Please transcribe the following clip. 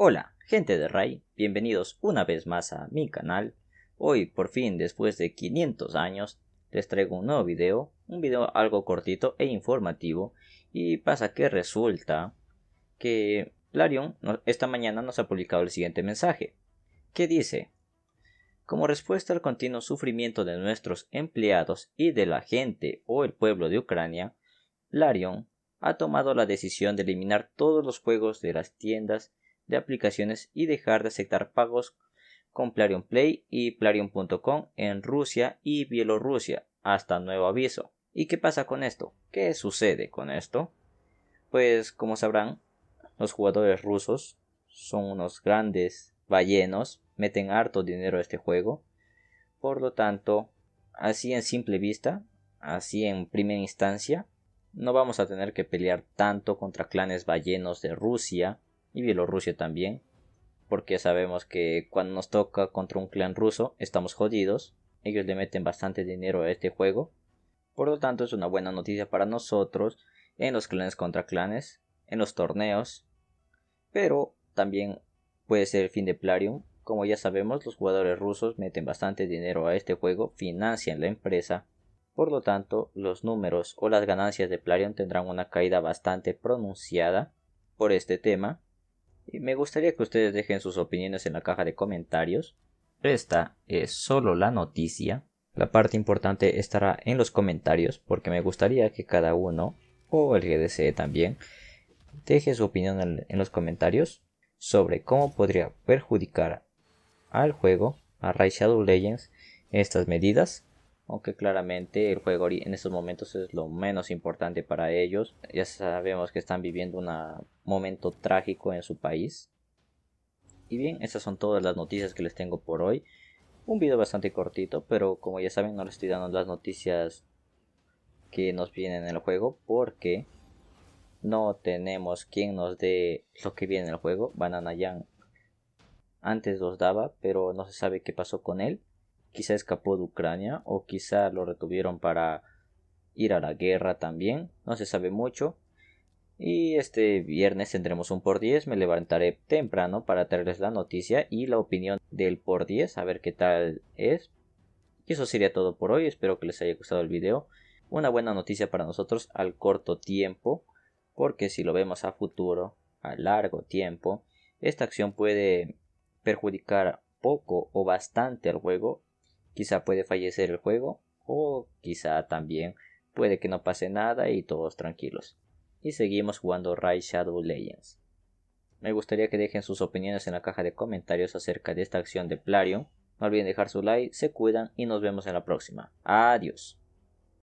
Hola, gente de Ray, bienvenidos una vez más a mi canal. Hoy, por fin, después de 500 años, les traigo un nuevo video, un video algo cortito e informativo. Y pasa que resulta que Larion esta mañana nos ha publicado el siguiente mensaje, que dice, como respuesta al continuo sufrimiento de nuestros empleados y de la gente o el pueblo de Ucrania, Larion ha tomado la decisión de eliminar todos los juegos de las tiendas de aplicaciones y dejar de aceptar pagos con Plarium Play y Plarium.com en Rusia y Bielorrusia hasta nuevo aviso. ¿Y qué pasa con esto? ¿Qué sucede con esto? Pues como sabrán, los jugadores rusos son unos grandes ballenos, meten harto dinero a este juego. Por lo tanto, así en simple vista, así en primera instancia, no vamos a tener que pelear tanto contra clanes ballenos de Rusia y Bielorrusia también, porque sabemos que cuando nos toca contra un clan ruso estamos jodidos, ellos le meten bastante dinero a este juego, por lo tanto es una buena noticia para nosotros en los clanes contra clanes, en los torneos, pero también puede ser el fin de Plarium, como ya sabemos los jugadores rusos meten bastante dinero a este juego, financian la empresa, por lo tanto los números o las ganancias de Plarium tendrán una caída bastante pronunciada por este tema, me gustaría que ustedes dejen sus opiniones en la caja de comentarios. Esta es solo la noticia. La parte importante estará en los comentarios porque me gustaría que cada uno, o el que desee también, deje su opinión en los comentarios sobre cómo podría perjudicar al juego, a Raid Shadow Legends, estas medidas aunque claramente el juego en estos momentos es lo menos importante para ellos. Ya sabemos que están viviendo un momento trágico en su país. Y bien, esas son todas las noticias que les tengo por hoy. Un video bastante cortito, pero como ya saben no les estoy dando las noticias que nos vienen en el juego porque no tenemos quien nos dé lo que viene en el juego. Banana Yang antes los daba, pero no se sabe qué pasó con él quizá escapó de Ucrania o quizá lo retuvieron para ir a la guerra también, no se sabe mucho. Y este viernes tendremos un por 10, me levantaré temprano para traerles la noticia y la opinión del por 10, a ver qué tal es. Y eso sería todo por hoy, espero que les haya gustado el video. Una buena noticia para nosotros al corto tiempo, porque si lo vemos a futuro, a largo tiempo, esta acción puede perjudicar poco o bastante al juego quizá puede fallecer el juego o quizá también puede que no pase nada y todos tranquilos. Y seguimos jugando Ray Shadow Legends. Me gustaría que dejen sus opiniones en la caja de comentarios acerca de esta acción de Plarion. No olviden dejar su like, se cuidan y nos vemos en la próxima. Adiós.